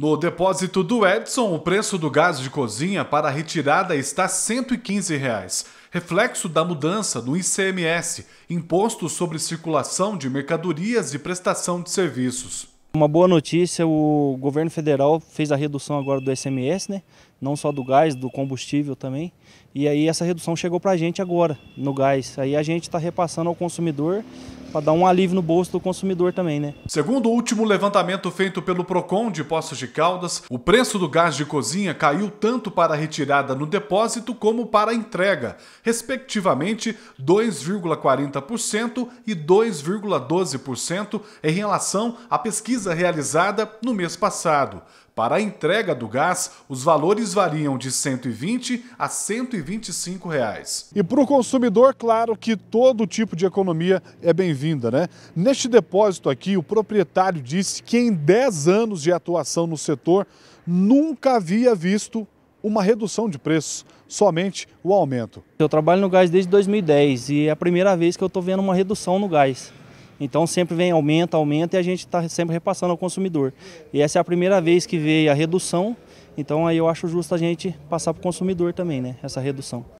No depósito do Edson, o preço do gás de cozinha para retirada está R$ 115, reais, reflexo da mudança no ICMS, Imposto sobre Circulação de Mercadorias e Prestação de Serviços. Uma boa notícia, o governo federal fez a redução agora do ICMS, né? não só do gás, do combustível também. E aí essa redução chegou para a gente agora, no gás. Aí a gente está repassando ao consumidor para dar um alívio no bolso do consumidor também, né? Segundo o último levantamento feito pelo Procon de Poços de Caldas, o preço do gás de cozinha caiu tanto para a retirada no depósito como para a entrega, respectivamente 2,40% e 2,12% em relação à pesquisa realizada no mês passado. Para a entrega do gás, os valores variam de 120 a 125 reais. E para o consumidor, claro que todo tipo de economia é bem-vinda, né? Neste depósito aqui, o proprietário disse que em 10 anos de atuação no setor, nunca havia visto uma redução de preços, somente o aumento. Eu trabalho no gás desde 2010 e é a primeira vez que eu estou vendo uma redução no gás. Então sempre vem aumenta, aumenta e a gente está sempre repassando ao consumidor. E essa é a primeira vez que veio a redução, então aí eu acho justo a gente passar para o consumidor também, né? Essa redução.